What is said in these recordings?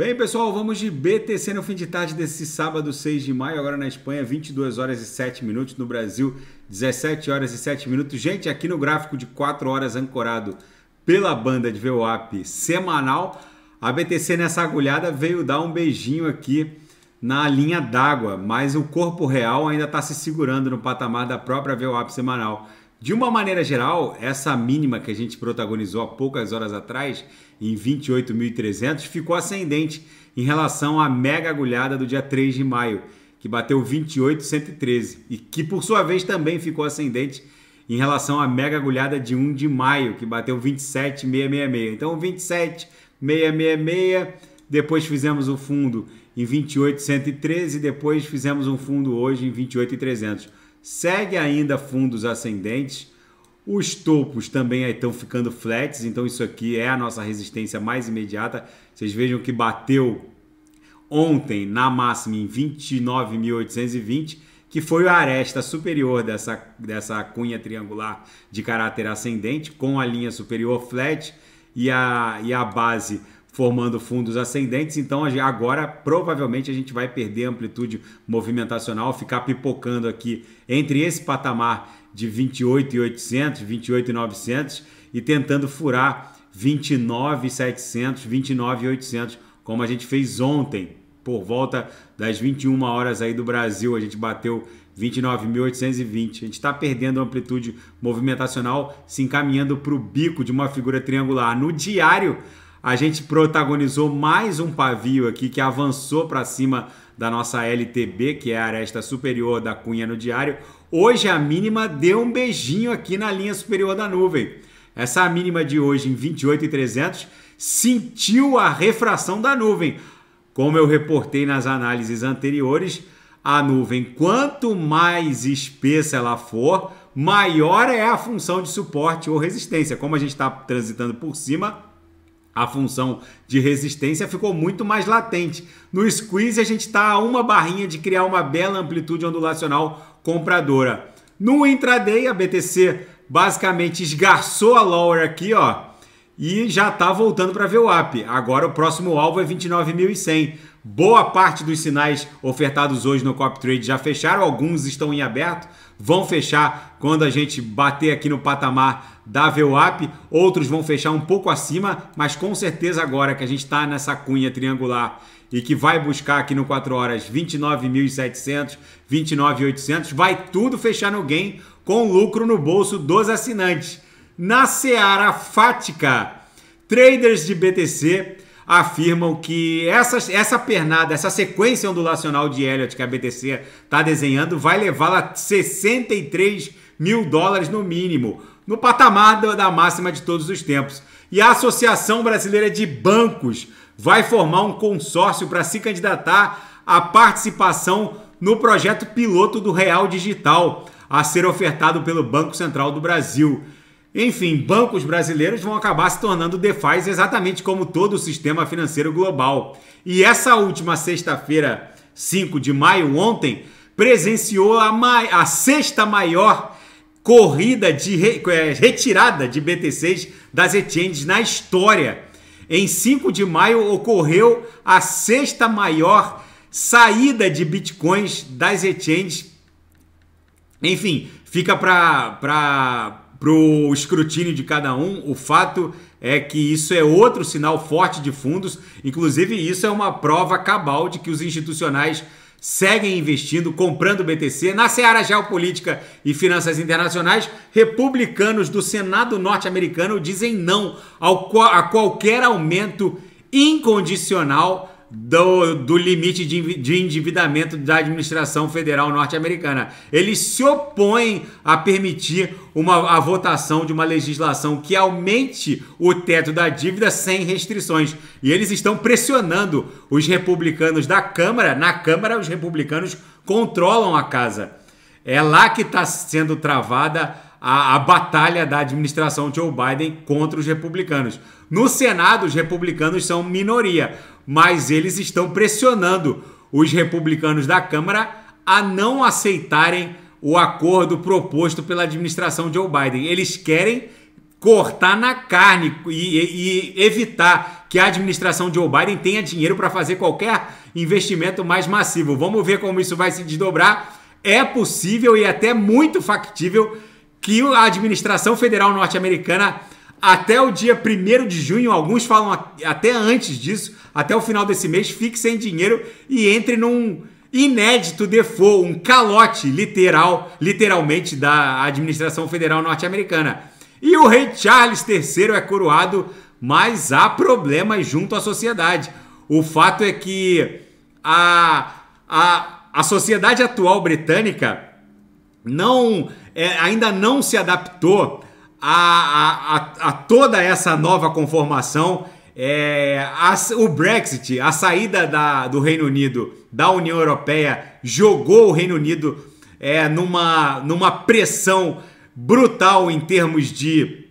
Bem, pessoal, vamos de BTC no fim de tarde desse sábado, 6 de maio, agora na Espanha, 22 horas e 7 minutos, no Brasil, 17 horas e 7 minutos. Gente, aqui no gráfico de 4 horas ancorado pela banda de VWAP semanal, a BTC nessa agulhada veio dar um beijinho aqui na linha d'água, mas o corpo real ainda está se segurando no patamar da própria VWAP semanal. De uma maneira geral, essa mínima que a gente protagonizou há poucas horas atrás, em 28.300, ficou ascendente em relação à mega agulhada do dia 3 de maio, que bateu 28.113, e que por sua vez também ficou ascendente em relação à mega agulhada de 1 de maio, que bateu 27.666. Então 27.666, depois fizemos o fundo em 28.113, depois fizemos um fundo hoje em 28.300 segue ainda fundos ascendentes. Os topos também estão ficando flats, então isso aqui é a nossa resistência mais imediata. Vocês vejam que bateu ontem na máxima em 29.820, que foi a aresta superior dessa, dessa cunha triangular de caráter ascendente, com a linha superior flat e a, e a base formando fundos ascendentes, então agora provavelmente a gente vai perder amplitude movimentacional, ficar pipocando aqui entre esse patamar de 28,800, 28,900 e tentando furar 29,700, 29,800, como a gente fez ontem, por volta das 21 horas aí do Brasil, a gente bateu 29.820. A gente está perdendo amplitude movimentacional, se encaminhando para o bico de uma figura triangular. No diário, a gente protagonizou mais um pavio aqui que avançou para cima da nossa LTB, que é a aresta superior da cunha no diário. Hoje a mínima deu um beijinho aqui na linha superior da nuvem. Essa mínima de hoje em 28,300 sentiu a refração da nuvem. Como eu reportei nas análises anteriores, a nuvem, quanto mais espessa ela for, maior é a função de suporte ou resistência. Como a gente está transitando por cima, a função de resistência ficou muito mais latente. No squeeze, a gente está a uma barrinha de criar uma bela amplitude ondulacional compradora. No intraday, a BTC basicamente esgarçou a lower aqui, ó, e já está voltando para ver o up. Agora o próximo alvo é 29.100. Boa parte dos sinais ofertados hoje no Cop Trade já fecharam, alguns estão em aberto, vão fechar quando a gente bater aqui no patamar da VWAP, outros vão fechar um pouco acima, mas com certeza agora que a gente está nessa cunha triangular e que vai buscar aqui no 4 horas 29.700, 29.800, vai tudo fechar no gain com lucro no bolso dos assinantes. Na seara fática, traders de BTC afirmam que essa, essa pernada, essa sequência ondulacional de Elliott que a BTC está desenhando vai levá-la a 63 mil dólares no mínimo, no patamar da máxima de todos os tempos. E a Associação Brasileira de Bancos vai formar um consórcio para se candidatar à participação no projeto piloto do Real Digital, a ser ofertado pelo Banco Central do Brasil. Enfim, bancos brasileiros vão acabar se tornando DeFi exatamente como todo o sistema financeiro global. E essa última sexta-feira, 5 de maio, ontem, presenciou a, mai... a sexta maior corrida de re... É, retirada de BTCs das exchanges na história. Em 5 de maio ocorreu a sexta maior saída de bitcoins das exchanges. Enfim, fica para para o escrutínio de cada um. O fato é que isso é outro sinal forte de fundos, inclusive, isso é uma prova cabal de que os institucionais seguem investindo, comprando BTC. Na seara geopolítica e finanças internacionais, republicanos do Senado norte-americano dizem não ao, a qualquer aumento incondicional do, do limite de, de endividamento da administração federal norte-americana. Eles se opõem a permitir uma, a votação de uma legislação que aumente o teto da dívida sem restrições. E eles estão pressionando os republicanos da Câmara. Na Câmara, os republicanos controlam a casa. É lá que está sendo travada a, a, batalha da administração Joe Biden contra os republicanos. No Senado, os republicanos são minoria, mas eles estão pressionando os republicanos da Câmara a não aceitarem o acordo proposto pela administração Joe Biden. Eles querem cortar na carne e, e evitar que a administração Joe Biden tenha dinheiro para fazer qualquer investimento mais massivo. Vamos ver como isso vai se desdobrar. É possível e até muito factível que a administração federal norte-americana até o dia 1 de junho, alguns falam até antes disso, até o final desse mês, fique sem dinheiro e entre num inédito default, um calote literal, literalmente da administração federal norte-americana. E o rei Charles III é coroado, mas há problemas junto à sociedade. O fato é que a, a, a sociedade atual britânica não é, ainda não se adaptou a, a, a toda essa nova conformação, é, a, o Brexit, a saída da, do Reino Unido da União Europeia, jogou o Reino Unido é, numa, numa pressão brutal em termos de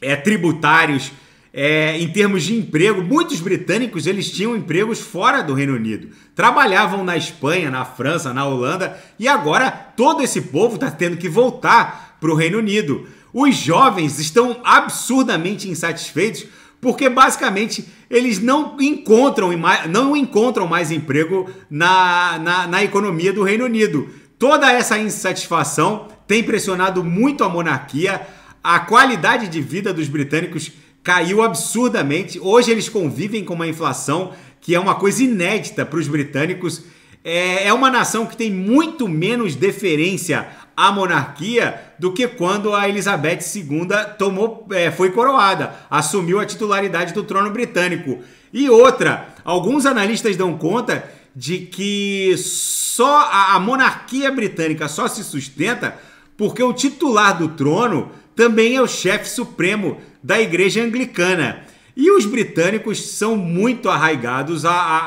é, tributários, é, em termos de emprego. Muitos britânicos eles tinham empregos fora do Reino Unido, trabalhavam na Espanha, na França, na Holanda e agora todo esse povo está tendo que voltar para o Reino Unido. Os jovens estão absurdamente insatisfeitos porque basicamente eles não encontram, não encontram mais emprego na, na, na economia do Reino Unido. Toda essa insatisfação tem pressionado muito a monarquia, a qualidade de vida dos britânicos caiu absurdamente. Hoje eles convivem com uma inflação que é uma coisa inédita para os britânicos é, é, uma nação que tem muito menos deferência à monarquia do que quando a Elizabeth II tomou, é, foi coroada, assumiu a titularidade do trono britânico. E outra, alguns analistas dão conta de que só a, a monarquia britânica só se sustenta porque o titular do trono também é o chefe supremo da Igreja Anglicana. E os britânicos são muito arraigados a, a,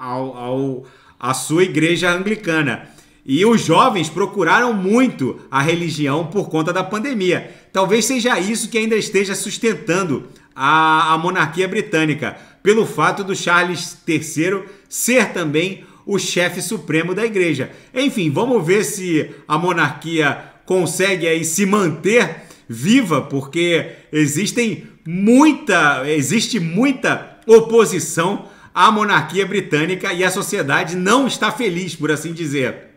a, ao, ao a sua igreja anglicana. E os jovens procuraram muito a religião por conta da pandemia. Talvez seja isso que ainda esteja sustentando a, a monarquia britânica, pelo fato do Charles III ser também o chefe supremo da igreja. Enfim, vamos ver se a monarquia consegue aí se manter viva, porque existem muita, existe muita oposição a monarquia britânica e a sociedade não está feliz, por assim dizer.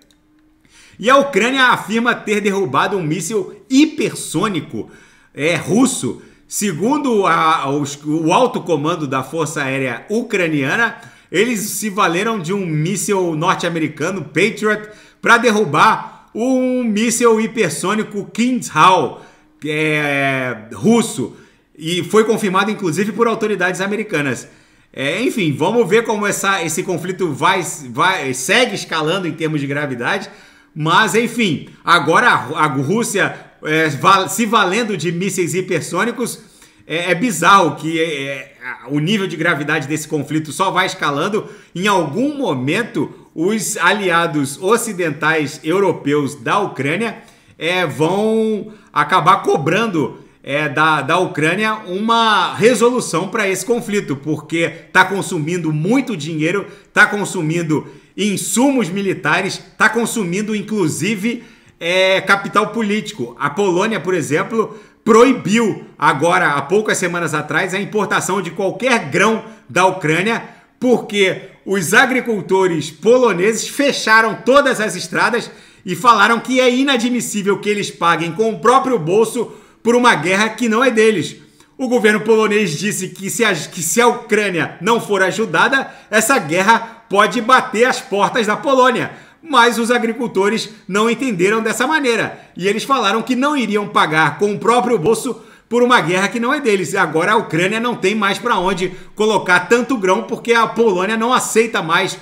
E a Ucrânia afirma ter derrubado um míssil hipersônico é, russo. Segundo a, os, o alto comando da Força Aérea Ucraniana, eles se valeram de um míssil norte-americano Patriot para derrubar um míssil hipersônico Kinzhal é, russo. E foi confirmado, inclusive, por autoridades americanas. É, enfim, vamos ver como essa, esse conflito vai, vai segue escalando em termos de gravidade. Mas, enfim, agora a, Rússia é, se valendo de mísseis hipersônicos. É, é bizarro que é, é o nível de gravidade desse conflito só vai escalando. Em algum momento, os aliados ocidentais europeus da Ucrânia é, vão acabar cobrando é, da, da Ucrânia uma resolução para esse conflito, porque está consumindo muito dinheiro, está consumindo insumos militares, está consumindo inclusive é, capital político. A Polônia, por exemplo, proibiu agora, há poucas semanas atrás, a importação de qualquer grão da Ucrânia, porque os agricultores poloneses fecharam todas as estradas e falaram que é inadmissível que eles paguem com o próprio bolso por uma guerra que não é deles. O governo polonês disse que se, a, que se a Ucrânia não for ajudada, essa guerra pode bater as portas da Polônia. Mas os agricultores não entenderam dessa maneira e eles falaram que não iriam pagar com o próprio bolso por uma guerra que não é deles. Agora a Ucrânia não tem mais para onde colocar tanto grão porque a Polônia não aceita mais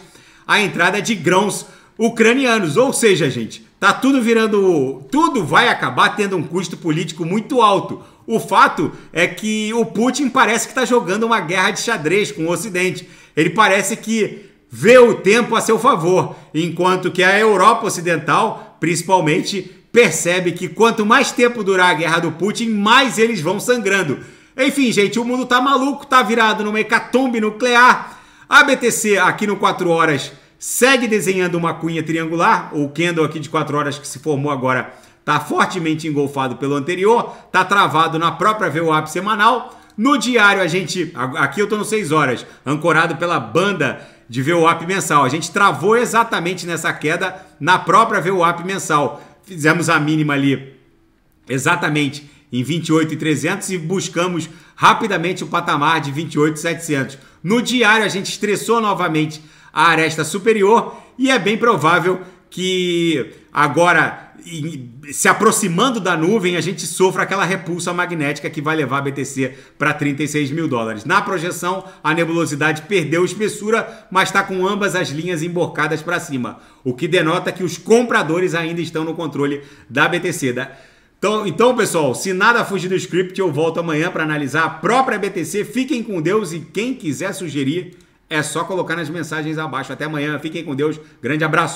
a entrada de grãos ucranianos. Ou seja, gente, Tá tudo virando. Tudo vai acabar tendo um custo político muito alto. O fato é que o Putin parece que está jogando uma guerra de xadrez com o Ocidente. Ele parece que vê o tempo a seu favor, enquanto que a Europa Ocidental, principalmente, percebe que quanto mais tempo durar a guerra do Putin, mais eles vão sangrando. Enfim, gente, o mundo tá maluco, tá virado numa hecatombe nuclear. A BTC aqui no 4 horas segue desenhando uma cunha triangular, o candle aqui de 4 horas que se formou agora está fortemente engolfado pelo anterior, está travado na própria VWAP semanal. No diário a gente, aqui eu estou no 6 horas, ancorado pela banda de VWAP mensal. A gente travou exatamente nessa queda na própria VWAP mensal. Fizemos a mínima ali exatamente em 28.300 e buscamos rapidamente o patamar de 28.700. No diário a gente estressou novamente a aresta superior e é bem provável que agora se aproximando da nuvem, a gente sofra aquela repulsa magnética que vai levar a BTC para 36 mil dólares. Na projeção, a nebulosidade perdeu espessura, mas está com ambas as linhas emborcadas para cima, o que denota que os compradores ainda estão no controle da BTC. Da... Né? Então, então, pessoal, se nada fugir do script, eu volto amanhã para analisar a própria BTC. Fiquem com Deus e quem quiser sugerir é só colocar nas mensagens abaixo. Até amanhã. Fiquem com Deus. Grande abraço.